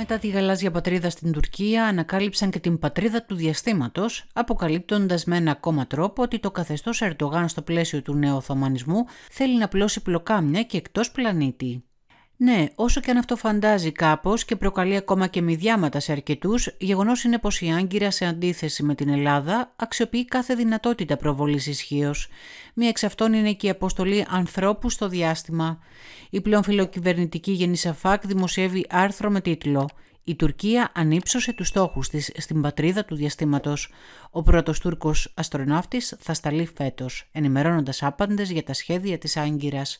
Μετά τη γαλάζια πατρίδα στην Τουρκία, ανακάλυψαν και την πατρίδα του διαστήματος, αποκαλύπτοντας με ένα ακόμα τρόπο ότι το καθεστώς Ερντογάν στο πλαίσιο του νεοοθωμανισμού θέλει να πλώσει πλοκάμια και εκτός πλανήτη. Ναι, όσο και αν αυτό φαντάζει κάπως και προκαλεί ακόμα και μηδιάματα σε αρκετούς, γεγονός είναι πως η Άγκυρα, σε αντίθεση με την Ελλάδα, αξιοποιεί κάθε δυνατότητα προβολής ισχύως. Μία εξ αυτών είναι και η αποστολή ανθρώπου στο διάστημα. Η πλέον φιλοκυβερνητική Γενισαφάκ δημοσιεύει άρθρο με τίτλο η Τουρκία ανύψωσε τους στόχους της στην πατρίδα του διαστήματος. Ο πρώτος Τούρκος αστροναύτης θα σταλεί φέτος, ενημερώνοντας άπαντες για τα σχέδια της Άγκυρας.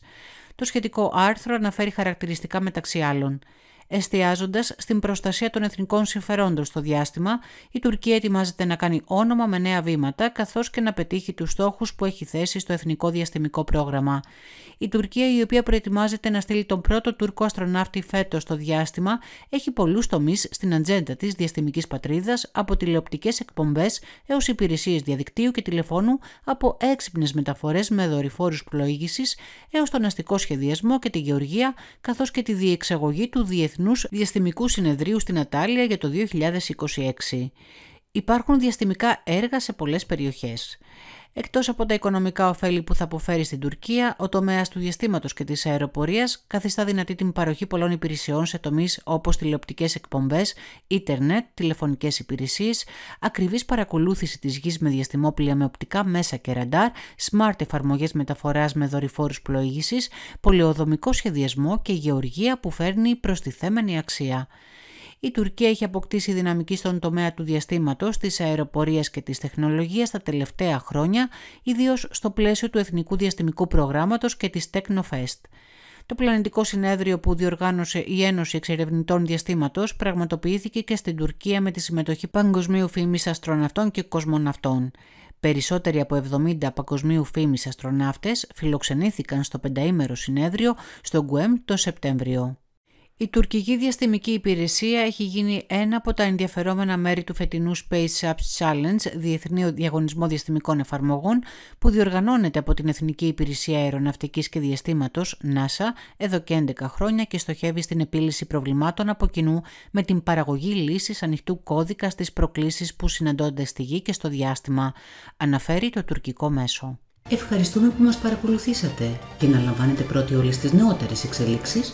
Το σχετικό άρθρο αναφέρει χαρακτηριστικά μεταξύ άλλων. Εστιάζοντας στην προστασία των εθνικών συμφερόντων στο διάστημα, η Τουρκία ετοιμάζεται να κάνει όνομα με νέα βήματα καθώς και να πετύχει τους στόχους που έχει θέσει στο Εθνικό Διαστημικό Πρόγραμμα. Η Τουρκία, η οποία προετοιμάζεται να στείλει τον πρώτο Τούρκο αστροναύτη φέτος στο διάστημα, έχει πολλούς τομείς στην ατζέντα της διαστημικής πατρίδας, από τηλεοπτικές εκπομπές έως υπηρεσίες διαδικτύου και τηλεφώνου, από έξυπνες μεταφορές με δορυφόρους πλοήγησης έως τον αστικό σχεδιασμό και τη γεωργία, καθώς και τη διεξαγωγή του διεθνούς Διεθνούς Διαστημικού Συνεδρίου στην Ατάλια για το 2026. Υπάρχουν διαστημικά έργα σε πολλές περιοχές. Εκτός από τα οικονομικά ωφέλη που θα αποφέρει στην Τουρκία, ο τομέας του διαστήματος και της αεροπορίας καθιστά δυνατή την παροχή πολλών υπηρεσιών σε τομείς όπως τηλεοπτικές εκπομπές, ίντερνετ, τηλεφωνικές υπηρεσίες, ακριβής παρακολούθηση της γης με διαστημόπλια με οπτικά μέσα και ραντάρ, smart εφαρμογές μεταφοράς με δορυφόρους πλοήγησης, πολεοδομικό σχεδιασμό και γεωργία που φέρνει προστιθέμενη αξία η Τουρκία έχει αποκτήσει δυναμική στον τομέα του διαστήματος, της αεροπορίας και της τεχνολογίας τα τελευταία χρόνια, ιδίως στο πλαίσιο του Εθνικού Διαστημικού Προγράμματος και της Technofest. Το πλανητικό συνέδριο που διοργάνωσε η Ένωση Εξερευνητών Διαστήματος πραγματοποιήθηκε και στην Τουρκία με τη συμμετοχή παγκοσμίου φήμης αστροναυτών και κοσμοναυτών. Περισσότεροι από 70 παγκοσμίου φήμης αστροναύτες φιλοξενήθηκαν στο πενταήμερο συνέδριο στο Γκουέμ το Σεπτέμβριο. Η τουρκική διαστημική υπηρεσία έχει γίνει ένα από τα ενδιαφερόμενα μέρη του φετινού Space Apps Challenge, Διεθνή Διαγωνισμό Διαστημικών Εφαρμογών, που διοργανώνεται από την Εθνική Υπηρεσία Αεροναυτικής και Διαστήματος, NASA, εδώ και 11 χρόνια και στοχεύει στην επίλυση προβλημάτων από κοινού με την παραγωγή λύσης ανοιχτού κώδικα στις προκλήσεις που συναντώνται στη γη και στο διάστημα, αναφέρει το τουρκικό μέσο. Ευχαριστούμε που μας παρακολουθήσατε και να λαμβάνετε πρώτοι όλες τις νεότερες εξελίξεις